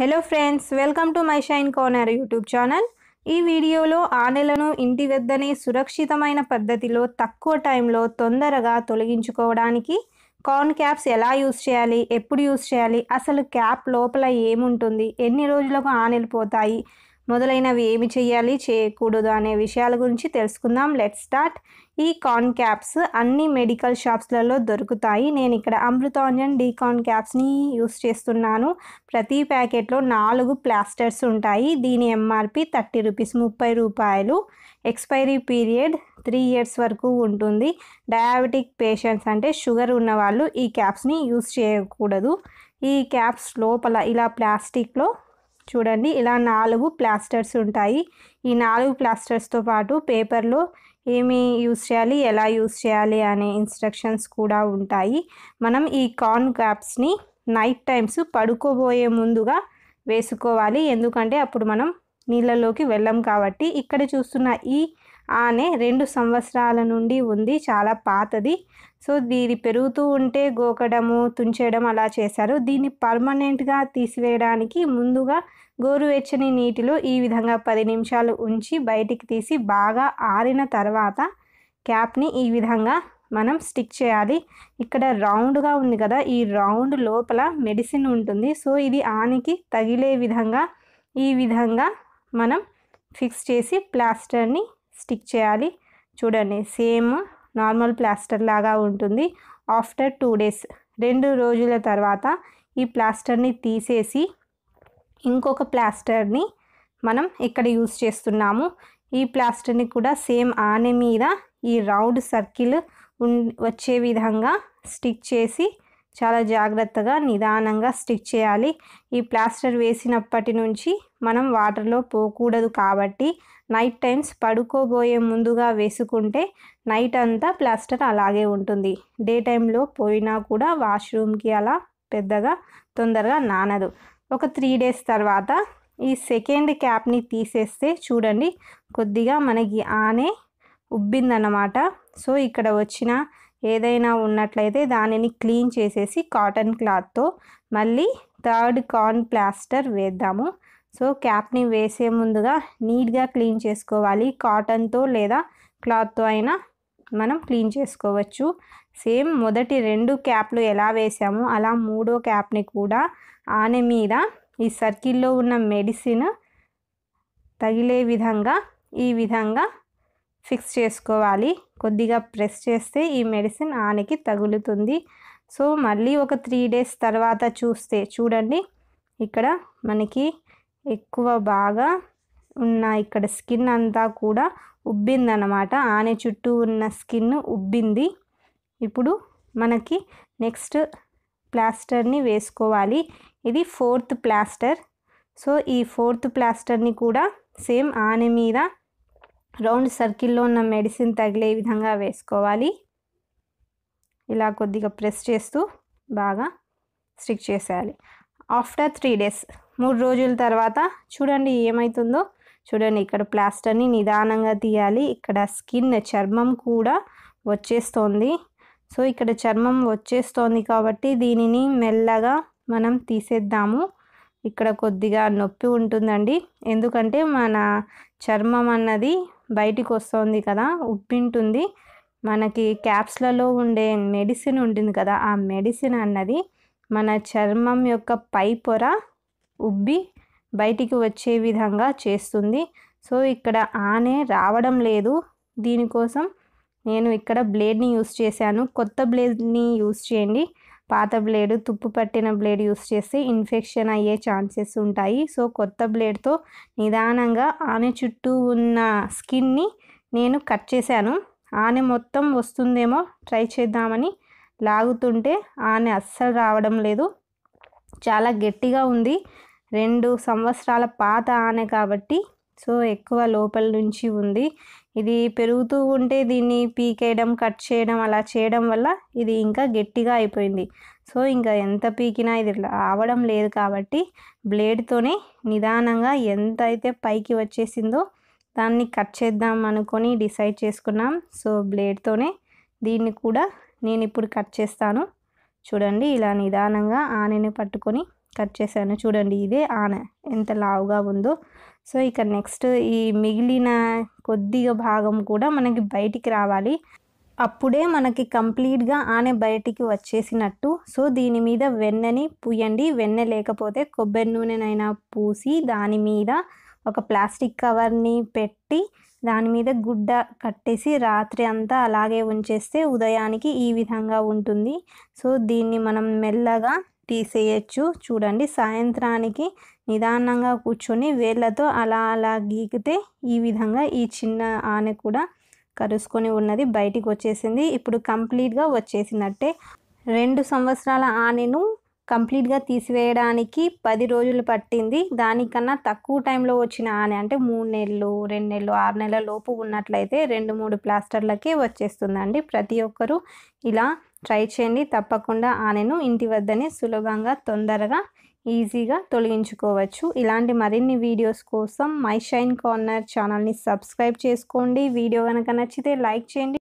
hello friends welcome to my shine corner YouTube channel ఈ వీడియోలో ఆనెలను ఇంటి వద్దనే సురక్షితమైన పద్ధతిలో తక్కువ టైంలో తొందరగా తొలగించుకోవడానికి కార్న్ క్యాప్స్ ఎలా యూస్ చేయాలి ఎప్పుడు యూస్ చేయాలి అసలు క్యాప్ లోపల ఏముంటుంది ఎన్ని రోజులకు ఆనెలు పోతాయి మొదలైనవి ఏమి చేయాలి చేయకూడదు అనే విషయాల గురించి తెలుసుకుందాం లెట్ స్టార్ట్ ఈ కార్న్ క్యాప్స్ అన్ని మెడికల్ షాప్స్లలో దొరుకుతాయి నేను ఇక్కడ అమృతాంజన్ డీ కార్న్ క్యాప్స్ని యూస్ చేస్తున్నాను ప్రతి ప్యాకెట్లో నాలుగు ప్లాస్టర్స్ ఉంటాయి దీని ఎంఆర్పి థర్టీ రూపీస్ ముప్పై రూపాయలు ఎక్స్పైరీ పీరియడ్ త్రీ ఇయర్స్ వరకు ఉంటుంది డయాబెటిక్ పేషెంట్స్ అంటే షుగర్ ఉన్నవాళ్ళు ఈ క్యాప్స్ని యూస్ చేయకూడదు ఈ క్యాప్స్ లోపల ఇలా ప్లాస్టిక్లో చూడండి ఇలా నాలుగు ప్లాస్టర్స్ ఉంటాయి ఈ నాలుగు ప్లాస్టర్స్తో పాటు పేపర్లో ఏమి యూస్ చేయాలి ఎలా యూస్ చేయాలి అనే ఇన్స్ట్రక్షన్స్ కూడా ఉంటాయి మనం ఈ కార్న్ క్యాప్స్ని నైట్ టైమ్స్ పడుకోబోయే ముందుగా వేసుకోవాలి ఎందుకంటే అప్పుడు మనం నీళ్ళలోకి వెళ్ళం కాబట్టి ఇక్కడ చూస్తున్న ఈ ఆనే రెండు సంవత్సరాల నుండి ఉంది చాలా పాతది సో దీని పెరుగుతూ ఉంటే గోకడము తుంచేయడం అలా చేశారు దీన్ని పర్మనెంట్గా తీసివేయడానికి ముందుగా గోరువెచ్చని నీటిలో ఈ విధంగా పది నిమిషాలు ఉంచి బయటికి తీసి బాగా ఆరిన తర్వాత క్యాప్ని ఈ విధంగా మనం స్టిక్ చేయాలి ఇక్కడ రౌండ్గా ఉంది కదా ఈ రౌండ్ లోపల మెడిసిన్ ఉంటుంది సో ఇది ఆనికి తగిలే విధంగా ఈ విధంగా మనం ఫిక్స్ చేసి ప్లాస్టర్ని స్టిక్ చేయాలి చూడండి సేమ్ నార్మల్ ప్లాస్టర్ లాగా ఉంటుంది ఆఫ్టర్ టూ డేస్ రెండు రోజుల తర్వాత ఈ ప్లాస్టర్ని తీసేసి ఇంకొక ప్లాస్టర్ని మనం ఇక్కడ యూస్ చేస్తున్నాము ఈ ప్లాస్టర్ని కూడా సేమ్ ఆనె మీద ఈ రౌండ్ సర్కిల్ వచ్చే విధంగా స్టిక్ చేసి చాలా జాగ్రత్తగా నిదానంగా స్టిక్ చేయాలి ఈ ప్లాస్టర్ వేసినప్పటి నుంచి మనం వాటర్లో పోకూడదు కాబట్టి నైట్ టైమ్స్ పడుకోబోయే ముందుగా వేసుకుంటే నైట్ అంతా ప్లాస్టర్ అలాగే ఉంటుంది డే టైంలో పోయినా కూడా వాష్రూమ్కి అలా పెద్దగా తొందరగా నానదు ఒక త్రీ డేస్ తర్వాత ఈ సెకండ్ క్యాప్ని తీసేస్తే చూడండి కొద్దిగా మనకి ఆనే ఉబ్బిందన్నమాట సో ఇక్కడ వచ్చిన ఏదైనా ఉన్నట్లయితే దానిని క్లీన్ చేసేసి కాటన్ క్లాత్తో మళ్ళీ థర్డ్ కార్న్ ప్లాస్టర్ వేద్దాము సో క్యాప్ని వేసే ముందుగా నీట్గా క్లీన్ చేసుకోవాలి కాటన్తో లేదా క్లాత్తో అయినా మనం క్లీన్ చేసుకోవచ్చు సేమ్ మొదటి రెండు క్యాప్లు ఎలా వేసామో అలా మూడో క్యాప్ని కూడా ఆనె మీద ఈ సర్కిల్లో ఉన్న మెడిసిన్ తగిలే విధంగా ఈ విధంగా ఫిక్స్ చేసుకోవాలి కొద్దిగా ప్రెస్ చేస్తే ఈ మెడిసిన్ ఆనికి తగులుతుంది సో మళ్ళీ ఒక త్రీ డేస్ తర్వాత చూస్తే చూడండి ఇక్కడ మనకి ఎక్కువ బాగా ఉన్న ఇక్కడ స్కిన్ అంతా కూడా ఉబ్బిందనమాట ఆనె చుట్టూ ఉన్న స్కిన్ ఉబ్బింది ఇప్పుడు మనకి నెక్స్ట్ ప్లాస్టర్ని వేసుకోవాలి ఇది ఫోర్త్ ప్లాస్టర్ సో ఈ ఫోర్త్ ప్లాస్టర్ని కూడా సేమ్ ఆనె మీద రౌండ్ సర్కిల్లో ఉన్న మెడిసిన్ తగిలే విధంగా వేసుకోవాలి ఇలా కొద్దిగా ప్రెస్ చేస్తూ బాగా స్టిక్ చేసేయాలి ఆఫ్టర్ త్రీ డేస్ మూడు రోజుల తర్వాత చూడండి ఏమవుతుందో చూడండి ఇక్కడ ప్లాస్టర్ని నిదానంగా తీయాలి ఇక్కడ స్కిన్ చర్మం కూడా వచ్చేస్తోంది సో ఇక్కడ చర్మం వచ్చేస్తోంది కాబట్టి దీనిని మెల్లగా మనం తీసేద్దాము ఇక్కడ కొద్దిగా నొప్పి ఉంటుందండి ఎందుకంటే మన చర్మం అన్నది బయటికి వస్తుంది కదా ఉబ్బింటుంది మనకి క్యాప్స్లలో ఉండే మెడిసిన్ ఉంటుంది కదా ఆ మెడిసిన్ అన్నది మన చర్మం యొక్క పై పొర ఉబ్బి బయటికి వచ్చే విధంగా చేస్తుంది సో ఇక్కడ ఆనే రావడం లేదు దీనికోసం నేను ఇక్కడ బ్లేడ్ని యూస్ చేశాను కొత్త బ్లేడ్ని యూస్ చేయండి పాత బ్లేడు తుప్పు పట్టిన బ్లేడ్ యూస్ చేస్తే ఇన్ఫెక్షన్ అయ్యే ఛాన్సెస్ ఉంటాయి సో కొత్త బ్లేడ్తో నిదానంగా ఆనె చుట్టూ ఉన్న స్కిన్ని నేను కట్ చేశాను ఆనె మొత్తం వస్తుందేమో ట్రై చేద్దామని లాగుతుంటే ఆనె అస్సలు రావడం లేదు చాలా గట్టిగా ఉంది రెండు సంవత్సరాల పాత ఆనె కాబట్టి సో ఎక్కువ లోపల నుంచి ఉంది ఇది పెరుగుతూ ఉంటే దీన్ని పీకేయడం కట్ చేయడం అలా చేయడం వల్ల ఇది ఇంకా గట్టిగా అయిపోయింది సో ఇంకా ఎంత పీకినా ఇది రావడం లేదు కాబట్టి బ్లేడ్తోనే నిదానంగా ఎంత అయితే పైకి వచ్చేసిందో దాన్ని కట్ చేద్దాం అనుకొని డిసైడ్ చేసుకున్నాం సో బ్లేడ్తోనే దీన్ని కూడా నేను ఇప్పుడు కట్ చేస్తాను చూడండి ఇలా నిదానంగా ఆనెని పట్టుకొని కట్ చేశాను చూడండి ఇదే ఆన ఎంత లావుగా ఉందో సో ఇక నెక్స్ట్ ఈ మిగిలిన కొద్దిగా భాగం కూడా మనకి బయటికి రావాలి అప్పుడే మనకి కంప్లీట్గా ఆనే బయటికి వచ్చేసినట్టు సో దీని మీద వెన్నని పూయండి వెన్న లేకపోతే కొబ్బరి నూనెనైనా పూసి దాని మీద ఒక ప్లాస్టిక్ కవర్ని పెట్టి దాని మీద గుడ్డ కట్టేసి రాత్రి అంతా అలాగే ఉంచేస్తే ఉదయానికి ఈ విధంగా ఉంటుంది సో దీన్ని మనం మెల్లగా తీసేయచ్చు చూడండి సాయంత్రానికి నిదానంగా కూర్చొని వేళ్ళతో అలా అలా గీకితే ఈ విధంగా ఈ చిన్న ఆనె కూడా కరుసుకొని ఉన్నది బయటికి వచ్చేసింది ఇప్పుడు కంప్లీట్గా వచ్చేసినట్టే రెండు సంవత్సరాల ఆనెను కంప్లీట్గా తీసివేయడానికి పది రోజులు పట్టింది దానికన్నా తక్కువ టైంలో వచ్చిన ఆనె అంటే మూడు నెలలు రెండు నెలలు ఆరు నెలల లోపు ఉన్నట్లయితే రెండు మూడు ప్లాస్టర్లకే వచ్చేస్తుందండి ప్రతి ఒక్కరూ ఇలా ట్రై చేయండి తప్పకుండా ఆనెను ఇంటి వద్దనే సులభంగా తొందరగా ఈజీగా తొలగించుకోవచ్చు ఇలాంటి మరిన్ని వీడియోస్ కోసం మై షైన్ కార్నర్ ఛానల్ని సబ్స్క్రైబ్ చేసుకోండి వీడియో కనుక నచ్చితే లైక్ చేయండి